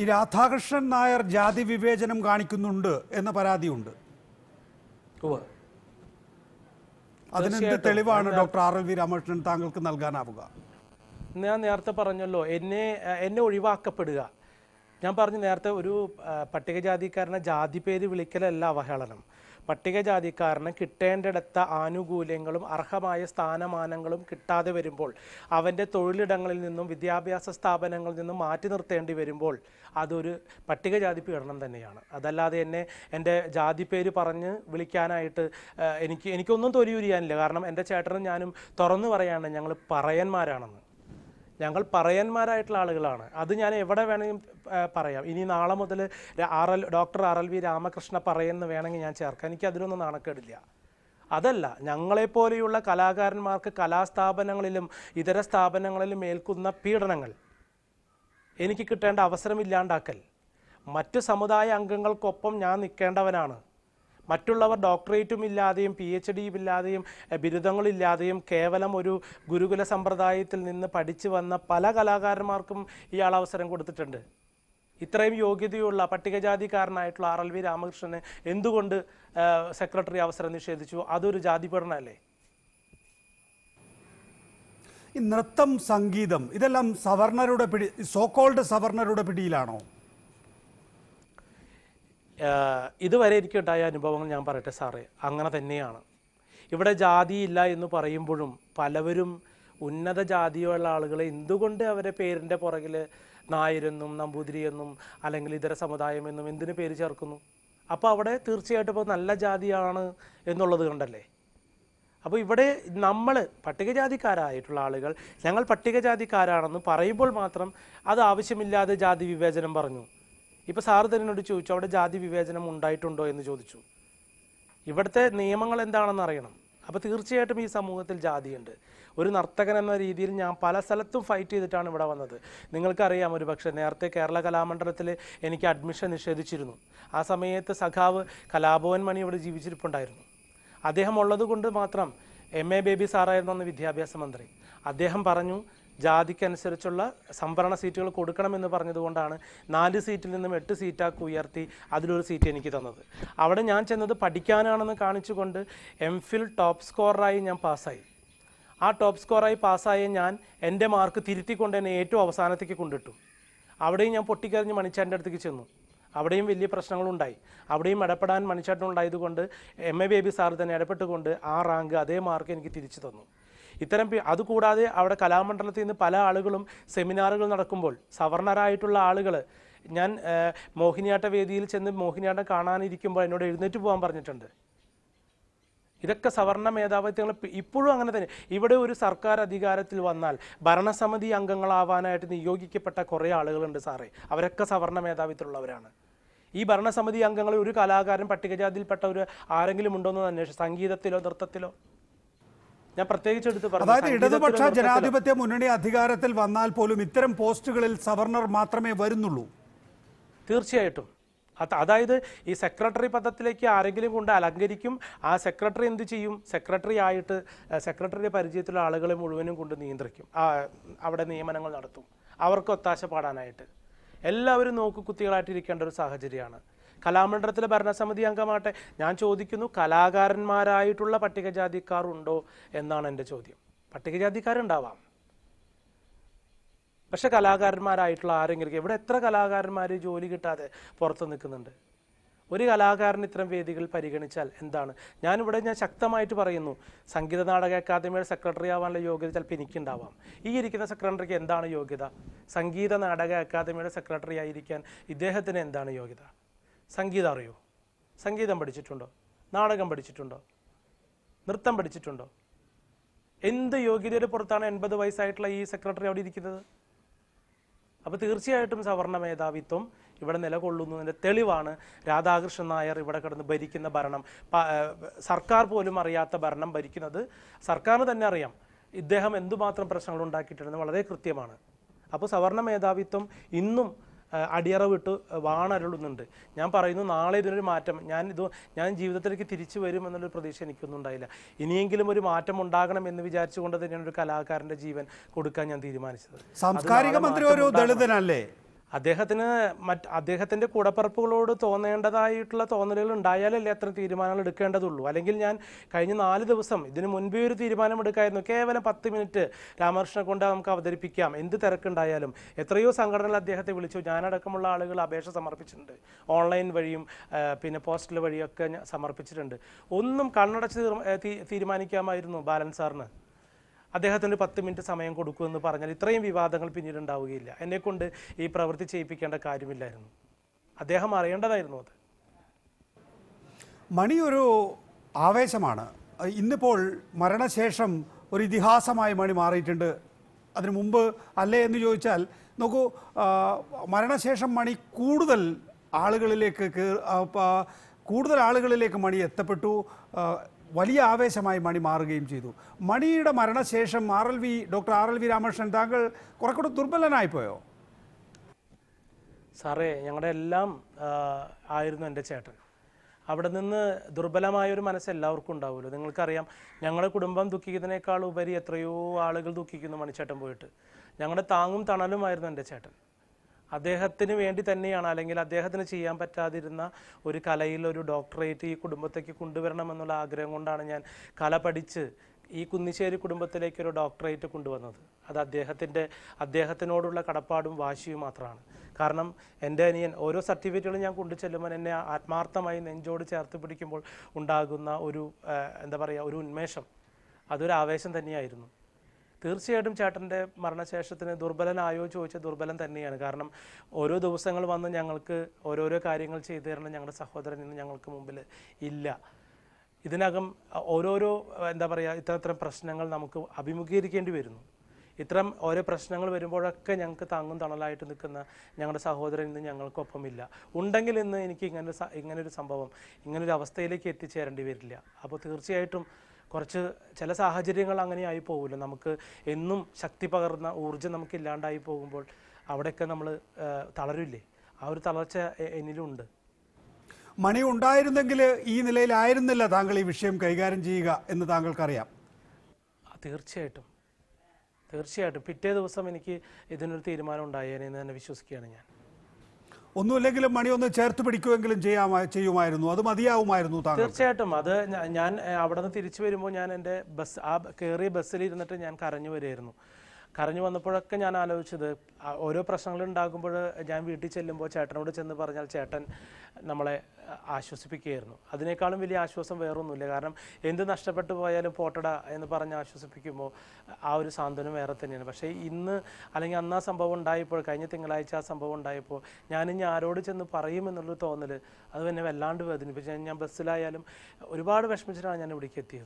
ഈ രാധാകൃഷ്ണൻ നായർ ജാതി വിവേചനം കാണിക്കുന്നുണ്ട് എന്ന പരാതിയുണ്ട് അതിനെന്ത് തെളിവാണ് doctor R L V Ramakrishnan താങ്കൾക്ക് നൽകാനാവുക ഞാൻ നേരത്തെ പറഞ്ഞല്ലോ എന്നെ എന്നെ ഒഴിവാക്കപ്പെടുക ഞാൻ പറഞ്ഞു നേരത്തെ ഒരു പട്ടികജാതിക്കാരനെ ജാതി പേര് വിളിക്കലല്ല അവഹേളനം പട്ടികജാതിക്കാരന് കിട്ടേണ്ടിടത്ത ആനുകൂല്യങ്ങളും അർഹമായ സ്ഥാനമാനങ്ങളും കിട്ടാതെ വരുമ്പോൾ അവൻ്റെ തൊഴിലിടങ്ങളിൽ നിന്നും വിദ്യാഭ്യാസ സ്ഥാപനങ്ങളിൽ നിന്നും മാറ്റി നിർത്തേണ്ടി വരുമ്പോൾ അതൊരു പട്ടികജാതി പീഡനം തന്നെയാണ് അതല്ലാതെ എന്നെ എൻ്റെ ജാതി പേര് പറഞ്ഞ് വിളിക്കാനായിട്ട് എനിക്ക് എനിക്കൊന്നും തൊലിയുരിയാനില്ല കാരണം എൻ്റെ ചേട്ടനും ഞാനും തുറന്നു പറയാണ് ഞങ്ങൾ പറയന്മാരാണെന്ന് ഞങ്ങൾ പറയന്മാരായിട്ടുള്ള ആളുകളാണ് അത് ഞാൻ എവിടെ വേണമെങ്കിലും പറയാം ഇനി നാളെ മുതൽ R L doctor R L V Ramakrishna പറയുമെന്ന് വേണമെങ്കിൽ ഞാൻ ചേർക്കാം എനിക്ക് അതിലൊന്നും നാണക്കേടില്ല അതല്ല ഞങ്ങളെപ്പോലെയുള്ള കലാകാരന്മാർക്ക് കലാസ്ഥാപനങ്ങളിലും ഇതര സ്ഥാപനങ്ങളിലും ഏൽക്കുന്ന പീഡനങ്ങൾ എനിക്ക് കിട്ടേണ്ട അവസരമില്ലാണ്ടാക്കൽ മറ്റ് സമുദായ അംഗങ്ങൾക്കൊപ്പം ഞാൻ നിൽക്കേണ്ടവനാണ് മറ്റുള്ളവർ ഡോക്ടറേറ്റും ഇല്ലാതെയും പി എച്ച് ഡിയും ഇല്ലാതെയും ബിരുദങ്ങളില്ലാതെയും കേവലം ഒരു ഗുരുകുല സമ്പ്രദായത്തിൽ നിന്ന് പഠിച്ചു വന്ന പല കലാകാരന്മാർക്കും ഇയാൾ അവസരം കൊടുത്തിട്ടുണ്ട് ഇത്രയും യോഗ്യതയുള്ള പട്ടികജാതിക്കാരനായിട്ടുള്ള ആർ എൽ വി രാമകൃഷ്ണന് എന്തുകൊണ്ട് സെക്രട്ടറി അവസരം നിഷേധിച്ചു അതൊരു ജാതി പഠനമല്ലേ ഈ നൃത്തം സംഗീതം ഇതെല്ലാം സവർണരുടെ പിടി സോക്കോൾഡ് സവർണരുടെ പിടിയിലാണോ ഇതുവരെ എനിക്കുണ്ടായ അനുഭവങ്ങൾ ഞാൻ പറയട്ടെ സാറേ അങ്ങനെ തന്നെയാണ് ഇവിടെ ജാതിയില്ല എന്ന് പറയുമ്പോഴും പലവരും ഉന്നത ജാതിയുള്ള ആളുകളെ എന്തുകൊണ്ട് അവരെ പേരിൻ്റെ പുറകിൽ നായരെന്നും എന്നും അല്ലെങ്കിൽ ഇതര സമുദായമെന്നും എന്തിനു പേര് ചേർക്കുന്നു അപ്പോൾ അവിടെ തീർച്ചയായിട്ടും ഇപ്പോൾ നല്ല ജാതിയാണ് എന്നുള്ളത് കണ്ടല്ലേ അപ്പോൾ ഇവിടെ നമ്മൾ പട്ടികജാതിക്കാരായിട്ടുള്ള ആളുകൾ ഞങ്ങൾ പട്ടികജാതിക്കാരാണെന്ന് പറയുമ്പോൾ മാത്രം അത് ആവശ്യമില്ലാതെ ജാതി വിവേചനം പറഞ്ഞു ഇപ്പോൾ സാറ് തന്നോട് ചോദിച്ചു അവിടെ ജാതി വിവേചനം ഉണ്ടായിട്ടുണ്ടോ എന്ന് ചോദിച്ചു ഇവിടുത്തെ നിയമങ്ങൾ എന്താണെന്ന് അറിയണം അപ്പോൾ തീർച്ചയായിട്ടും ഈ സമൂഹത്തിൽ ജാതിയുണ്ട് ഒരു നർത്തകൻ എന്ന രീതിയിൽ ഞാൻ പല സ്ഥലത്തും ഫൈറ്റ് ചെയ്തിട്ടാണ് ഇവിടെ വന്നത് നിങ്ങൾക്കറിയാം ഒരു പക്ഷേ നേരത്തെ കേരള കലാമണ്ഡലത്തിൽ എനിക്ക് അഡ്മിഷൻ നിഷേധിച്ചിരുന്നു ആ സമയത്ത് സഖാവ് കലാഭവൻ മണി ഇവിടെ ജീവിച്ചിരിപ്പുണ്ടായിരുന്നു അദ്ദേഹം ഉള്ളതുകൊണ്ട് മാത്രം എം എ ബേബി സാറായിരുന്നു അന്ന് വിദ്യാഭ്യാസ മന്ത്രി അദ്ദേഹം പറഞ്ഞു ജാതിക്കനുസരിച്ചുള്ള സംവരണ സീറ്റുകൾ കൊടുക്കണമെന്ന് പറഞ്ഞതുകൊണ്ടാണ് നാല് സീറ്റിൽ നിന്നും എട്ട് സീറ്റാക്കി ഉയർത്തി അതിലൊരു സീറ്റ് എനിക്ക് തന്നത് അവിടെ ഞാൻ ചെന്നത് പഠിക്കാനാണെന്ന് കാണിച്ചുകൊണ്ട് എം ഫിൽ ടോപ്പ് സ്കോററായി ഞാൻ പാസ്സായി ആ ടോപ്പ് സ്കോറായി പാസ്സായ ഞാൻ എൻ്റെ മാർക്ക് തിരുത്തിക്കൊണ്ട് എന്നെ ഏറ്റവും അവസാനത്തേക്ക് കൊണ്ടിട്ടു അവിടെയും ഞാൻ പൊട്ടിക്കറിഞ്ഞ് മണിച്ചാൻ്റെ അടുത്തേക്ക് ചെന്നു അവിടെയും വലിയ പ്രശ്നങ്ങളുണ്ടായി അവിടെയും ഇടപെടാൻ മണിച്ചാട്ടം ഉണ്ടായതുകൊണ്ട് എം എ ബേബി സാർ തന്നെ ഇടപെട്ടുകൊണ്ട് ആ റാങ്ക് അതേ മാർക്ക് എനിക്ക് തിരിച്ചു തന്നു ഇത്തരം അതുകൂടാതെ അവിടെ കലാമണ്ഡലത്തിൽ നിന്ന് പല ആളുകളും സെമിനാറുകൾ നടക്കുമ്പോൾ സവർണരായിട്ടുള്ള ആളുകൾ ഞാൻ മോഹിനിയാട്ട വേദിയിൽ ചെന്ന് മോഹിനിയാട്ടം കാണാനിരിക്കുമ്പോൾ എന്നോട് എഴുന്നേറ്റ് പോകാൻ പറഞ്ഞിട്ടുണ്ട് ഇതൊക്കെ സവർണ മേധാവിത്വങ്ങൾ ഇപ്പോഴും അങ്ങനെ തന്നെ ഇവിടെ ഒരു സർക്കാർ അധികാരത്തിൽ വന്നാൽ ഭരണസമിതി അംഗങ്ങളാവാനായിട്ട് നിയോഗിക്കപ്പെട്ട കുറേ ആളുകളുണ്ട് സാറേ അവരൊക്കെ സവർണ മേധാവിത്വമുള്ളവരാണ് ഈ ഭരണസമിതി അംഗങ്ങൾ ഒരു കലാകാരൻ പട്ടികജാതിയിൽപ്പെട്ട ഒരു ആരെങ്കിലും ഉണ്ടോ എന്ന് അന്വേഷിച്ചു സംഗീതത്തിലോ നൃത്തത്തിലോ ഞാൻ പ്രത്യേകിച്ച് എടുത്ത് പറഞ്ഞു അതായത് ഇടതുപക്ഷ ജനാധിപത്യ മുന്നണി അധികാരത്തിൽ വന്നാൽ പോലും ഇത്തരം പോസ്റ്റുകളിൽ സവർണർ മാത്രമേ വരുന്നുള്ളൂ തീർച്ചയായിട്ടും അതായത് ഈ സെക്രട്ടറി പദത്തിലേക്ക് ആരെങ്കിലും കൊണ്ട് അലങ്കരിക്കും ആ സെക്രട്ടറി എന്ത് ചെയ്യും സെക്രട്ടറി ആയിട്ട് സെക്രട്ടറിയുടെ പരിചയത്തിലുള്ള ആളുകളെ മുഴുവനും കൊണ്ട് നിയന്ത്രിക്കും അവിടെ നിയമനങ്ങൾ നടത്തും അവർക്ക് ഒത്താശ പാടാനായിട്ട് എല്ലാവരും നോക്കുകുത്തികളായിട്ടിരിക്കേണ്ട ഒരു സാഹചര്യമാണ് കലാമണ്ഡലത്തിലെ ഭരണസമിതി അംഗമാട്ടെ ഞാൻ ചോദിക്കുന്നു കലാകാരന്മാരായിട്ടുള്ള പട്ടികജാതിക്കാരുണ്ടോ ഉണ്ടോ എന്നാണ് എൻ്റെ ചോദ്യം പട്ടികജാതിക്കാരുണ്ടാവാം പക്ഷെ കലാകാരന്മാരായിട്ടുള്ള ആരെങ്കിലും ഇവിടെ എത്ര കലാകാരന്മാർ ജോലി കിട്ടാതെ പുറത്ത് നിൽക്കുന്നുണ്ട് ഒരു കലാകാരൻ ഇത്തരം വേദികൾ പരിഗണിച്ചാൽ എന്താണ് ഞാനിവിടെ ഞാൻ ശക്തമായിട്ട് പറയുന്നു സംഗീത നാടക അക്കാദമിയുടെ സെക്രട്ടറി ആവാനുള്ള യോഗ്യത ചിലപ്പോൾ എനിക്കുണ്ടാവാം ഈ ഇരിക്കുന്ന സെക്രട്ടറിക്ക് എന്താണ് യോഗ്യത സംഗീത നാടക അക്കാദമിയുടെ സെക്രട്ടറി ആയിരിക്കാൻ ഇദ്ദേഹത്തിന് എന്താണ് യോഗ്യത സംഗീതം അറിയോ സംഗീതം പഠിച്ചിട്ടുണ്ടോ നാടകം പഠിച്ചിട്ടുണ്ടോ നൃത്തം പഠിച്ചിട്ടുണ്ടോ എന്ത് യോഗ്യതയുടെ പുറത്താണ് എൺപത് വയസ്സായിട്ടുള്ള ഈ സെക്രട്ടറി അവിടെ ഇരിക്കുന്നത് അപ്പോൾ തീർച്ചയായിട്ടും സവർണ മേധാവിത്വം ഇവിടെ നിലകൊള്ളുന്നതിൻ്റെ തെളിവാണ് രാധാകൃഷ്ണൻ നായർ ഇവിടെ കിടന്ന് ഭരിക്കുന്ന ഭരണം സർക്കാർ പോലും അറിയാത്ത ഭരണം ഭരിക്കുന്നത് സർക്കാരിന് തന്നെ അറിയാം ഇദ്ദേഹം എന്തുമാത്രം പ്രശ്നങ്ങൾ ഉണ്ടാക്കിയിട്ടുണ്ടെന്ന് വളരെ കൃത്യമാണ് അപ്പോൾ സവർണ മേധാവിത്വം ഇന്നും അടിയറവിട്ട് വാണരുളുന്നുണ്ട് ഞാൻ പറയുന്നു നാളെ ഇതിനൊരു മാറ്റം ഞാൻ ഇത് ഞാൻ ജീവിതത്തിലേക്ക് തിരിച്ചു വരും എന്നുള്ളൊരു പ്രതീക്ഷ എനിക്കൊന്നും ഉണ്ടായില്ല ഇനിയെങ്കിലും ഒരു മാറ്റം ഉണ്ടാകണം എന്ന് വിചാരിച്ചുകൊണ്ട് തന്നെയാണ് ഒരു കലാകാരൻ്റെ ജീവൻ കൊടുക്കാൻ ഞാൻ തീരുമാനിച്ചത് സാംസ്കാരിക മന്ത്രി ഒരു ദളിതനല്ലേ അദ്ദേഹത്തിന് മറ്റ് അദ്ദേഹത്തിൻ്റെ കൂടപ്പറപ്പുകളോട് തോന്നേണ്ടതായിട്ടുള്ള തോന്നലുകൾ ഉണ്ടായാലല്ലേ അത്ര തീരുമാനങ്ങൾ എടുക്കേണ്ടതുള്ളൂ അല്ലെങ്കിൽ ഞാൻ കഴിഞ്ഞ നാല് ദിവസം ഇതിന് മുൻപേ ഒരു തീരുമാനം എടുക്കായിരുന്നു കേവലം പത്ത് മിനിറ്റ് രാമകൃഷ്ണനെ കൊണ്ട് നമുക്ക് അവതരിപ്പിക്കാം എന്ത് തിരക്കുണ്ടായാലും എത്രയോ സംഘടനകൾ അദ്ദേഹത്തെ വിളിച്ചു ഞാനടക്കമുള്ള ആളുകൾ അപേക്ഷ സമർപ്പിച്ചിട്ടുണ്ട് ഓൺലൈൻ വഴിയും പിന്നെ പോസ്റ്റൽ വഴിയൊക്കെ സമർപ്പിച്ചിട്ടുണ്ട് ഒന്നും കണ്ണടച്ച് തീരുമാനിക്കാമായിരുന്നു ബാലൻ സാറിന് അദ്ദേഹത്തിന് പത്ത് മിനിറ്റ് സമയം കൊടുക്കുമെന്ന് പറഞ്ഞാൽ ഇത്രയും വിവാദങ്ങൾ പിന്നീട് ഉണ്ടാവുകയില്ല എന്നെക്കൊണ്ട് ഈ പ്രവൃത്തി ചെയ്യിപ്പിക്കേണ്ട കാര്യമില്ലായിരുന്നു അദ്ദേഹം അറിയേണ്ടതായിരുന്നു അത് മണി ഒരു ആവേശമാണ് ഇന്നിപ്പോൾ മരണശേഷം ഒരു ഇതിഹാസമായി മണി മാറിയിട്ടുണ്ട് അതിനു മുമ്പ് അല്ലേ എന്ന് ചോദിച്ചാൽ നോക്കൂ മരണശേഷം മണി കൂടുതൽ ആളുകളിലേക്ക് കൂടുതൽ ആളുകളിലേക്ക് മണി എത്തപ്പെട്ടു വലിയ ആവേശമായി മണി മാറുകയും ചെയ്തു മണിയുടെ മരണശേഷം R L V doctor R L V Ramakrishnan താങ്കൾ കുറെക്കൂടെ ദുർബലനായിപ്പോയോ സാറേ ഞങ്ങളുടെ എല്ലാം ആയിരുന്നു എൻ്റെ ചേട്ടൻ അവിടെ നിന്ന് ദുർബലമായ ഒരു മനസ്സ് എല്ലാവർക്കും ഉണ്ടാവുമല്ലോ നിങ്ങൾക്കറിയാം ഞങ്ങളുടെ കുടുംബം ദുഃഖിക്കുന്നതിനേക്കാൾ ഉപരി എത്രയോ ആളുകൾ ദുഃഖിക്കുന്നു മണിച്ചേട്ടൻ പോയിട്ട് ഞങ്ങളുടെ താങ്ങും തണലുമായിരുന്നു എൻ്റെ ചേട്ടൻ അദ്ദേഹത്തിന് വേണ്ടി തന്നെയാണ് അല്ലെങ്കിൽ അദ്ദേഹത്തിന് ചെയ്യാൻ പറ്റാതിരുന്ന ഒരു കലയിൽ ഒരു ഡോക്ടറേറ്റ് ഈ കുടുംബത്തേക്ക് കൊണ്ടുവരണം എന്നുള്ള ആഗ്രഹം കൊണ്ടാണ് ഞാൻ കല പഠിച്ച് ഈ കുന്നിശ്ശേരി കുടുംബത്തിലേക്ക് ഒരു ഡോക്ടറേറ്റ് കൊണ്ടുവന്നത് അത് അദ്ദേഹത്തിൻ്റെ അദ്ദേഹത്തിനോടുള്ള കടപ്പാടും വാശിയും മാത്രമാണ് കാരണം എൻ്റെ അനിയൻ ഓരോ സർട്ടിഫിക്കറ്റുകളും ഞാൻ കൊണ്ടു ചെല്ലുമ്പോൾ എന്നെ ആത്മാർത്ഥമായി നെഞ്ചോട് ചേർത്ത് പിടിക്കുമ്പോൾ ഉണ്ടാകുന്ന ഒരു എന്താ പറയുക ഒരു ഉന്മേഷം അതൊരു ആവേശം തന്നെയായിരുന്നു തീർച്ചയായിട്ടും ചേട്ടൻ്റെ മരണശേഷത്തിന് ദുർബലനായോ ചോദിച്ചാൽ ദുർബലം തന്നെയാണ് കാരണം ഓരോ ദിവസങ്ങൾ വന്ന് ഞങ്ങൾക്ക് ഓരോരോ കാര്യങ്ങൾ ചെയ്തു തരണം ഞങ്ങളുടെ സഹോദരൻ ഇന്ന് ഞങ്ങൾക്ക് മുമ്പിൽ ഇല്ല ഇതിനകം ഓരോരോ എന്താ പറയുക ഇത്ര ഇത്ര പ്രശ്നങ്ങൾ നമുക്ക് അഭിമുഖീകരിക്കേണ്ടി വരുന്നു ഇത്തരം ഓരോ പ്രശ്നങ്ങൾ വരുമ്പോഴൊക്കെ ഞങ്ങൾക്ക് താങ്ങും തണലായിട്ട് നിൽക്കുന്ന ഞങ്ങളുടെ സഹോദരൻ ഇന്ന് ഞങ്ങൾക്കൊപ്പമില്ല ഉണ്ടെങ്കിൽ ഇന്ന് എനിക്ക് ഇങ്ങനെ ഇങ്ങനൊരു സംഭവം ഇങ്ങനൊരു അവസ്ഥയിലേക്ക് എത്തിച്ചേരേണ്ടി വരില്ല അപ്പോൾ തീർച്ചയായിട്ടും കുറച്ച് ചില സാഹചര്യങ്ങൾ അങ്ങനെ ആയി പോകില്ല നമുക്ക് എന്നും ശക്തി പകർന്ന ഊർജ്ജം നമുക്ക് ഇല്ലാണ്ടായി പോകുമ്പോൾ അവിടെയൊക്കെ നമ്മൾ തളരില്ലേ ആ ഒരു തളർച്ച എന്നിലുണ്ട് മണി ഉണ്ടായിരുന്നെങ്കിൽ ഈ നിലയിലായിരുന്നില്ല താങ്കൾ ഈ വിഷയം കൈകാര്യം ചെയ്യുക എന്ന് താങ്കൾക്കറിയാം തീർച്ചയായിട്ടും തീർച്ചയായിട്ടും പിറ്റേ ദിവസം എനിക്ക് ഇതിനൊരു തീരുമാനം ഉണ്ടായേനെ എന്ന് തന്നെ വിശ്വസിക്കുകയാണ് ഞാൻ ഒന്നുമില്ലെങ്കിലും മണി ഒന്ന് ചേർത്ത് പിടിക്കുമെങ്കിലും ചെയ്യാ ചെയ്യുമായിരുന്നു അത് മതിയാവുമായിരുന്നു തീർച്ചയായിട്ടും അത് ഞാൻ അവിടെ നിന്ന് തിരിച്ചു വരുമ്പോൾ ഞാൻ എൻ്റെ ബസ് ആ കയറിയ ബസ്സിൽ ഇരുന്നിട്ട് ഞാൻ കരഞ്ഞു വരികയായിരുന്നു കരഞ്ഞു വന്നപ്പോഴൊക്കെ ഞാൻ ആലോചിച്ചത് ഓരോ പ്രശ്നങ്ങൾ ഉണ്ടാകുമ്പോൾ ഞാൻ വീട്ടിൽ ചെല്ലുമ്പോൾ ചേട്ടനോട് ചെന്ന് പറഞ്ഞാൽ ചേട്ടൻ നമ്മളെ ആശ്വസിപ്പിക്കുകയായിരുന്നു അതിനേക്കാളും വലിയ ആശ്വാസം വേറൊന്നുമില്ല കാരണം എന്ത് നഷ്ടപ്പെട്ടു പോയാലും പോട്ടട എന്ന് പറഞ്ഞ് ആശ്വസിപ്പിക്കുമ്പോൾ ആ ഒരു സാന്ത്വനം വേറെ തന്നെയാണ് പക്ഷേ ഇന്ന് അല്ലെങ്കിൽ അന്ന് ആ സംഭവം ഉണ്ടായപ്പോൾ കഴിഞ്ഞ തിങ്കളാഴ്ച ആ സംഭവം ഉണ്ടായപ്പോൾ ഞാനിനി ആരോട് ചെന്ന് പറയുമെന്നുള്ളൊരു തോന്നൽ അത് തന്നെ വല്ലാണ്ട് വേദനിപ്പിച്ചു ഞാൻ ബസ്സിലായാലും ഒരുപാട് വിഷമിച്ചിട്ടാണ് ഞാൻ ഇവിടേക്ക് എത്തിയത്